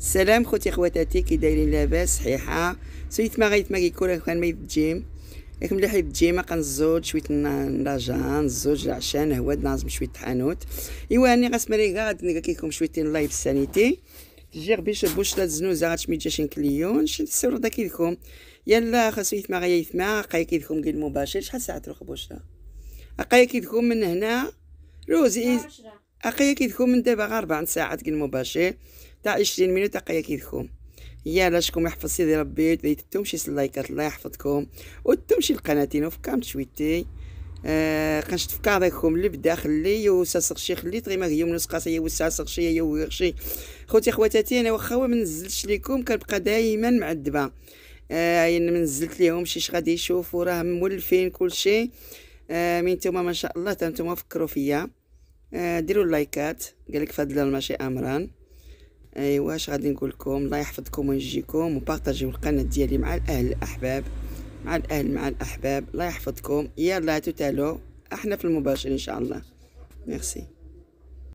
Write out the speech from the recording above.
السلام خوتي خواتاتي كي دايرين لاباس صحيحه سويت ما غايت ما كيكون كان ما يتجيم ياك مليح يتجيم كنزوج شويه نرجع نزوج العشاء نهواد نازم شويه الحانوت ايوا هاني غاسمري غادي ليكم شويه لايف سانيتي جير بيش بوشلا زنوزه غاتشمي جاشين كليون شي السر داك لكم يلا خاصو ما غايا يتما قايا كيدكم كي المباشر شحال ساعه تروح بوشلا قاي كيدكم من هنا روزي اقيا كيدكم من دابا غير 4 ساعات كي المباشر تاع 20 مينوت تلقايا كيدكم شكون يحفظ سيدي ربي شي لايكات الله يحفظكم وتمشي في نوفكام تشويتي آه قنشت فكاريكم اللي بدا خلي وساسق شي خلي غير ما غيوم نسقاسيه وساسق شي يا ورشي خوتي خواتاتي انا واخا ما نزلتش ليكم كنبقى دائما معذبه آه يعني ما نزلت ليهم شي غادي يشوفوا راه مولفين كلشي آه من نتوما ما شاء الله نتوما فكروا فيا آه ديروا اللايكات قالك فضل ماشي امران ايوا اش غادي نقول لكم الله يحفظكم ويجيكم وبارطاجيو القناه ديالي مع الاهل الاحباب مع الاهل مع الاحباب الله يحفظكم يلا توتالو احنا في المباشر ان شاء الله ميرسي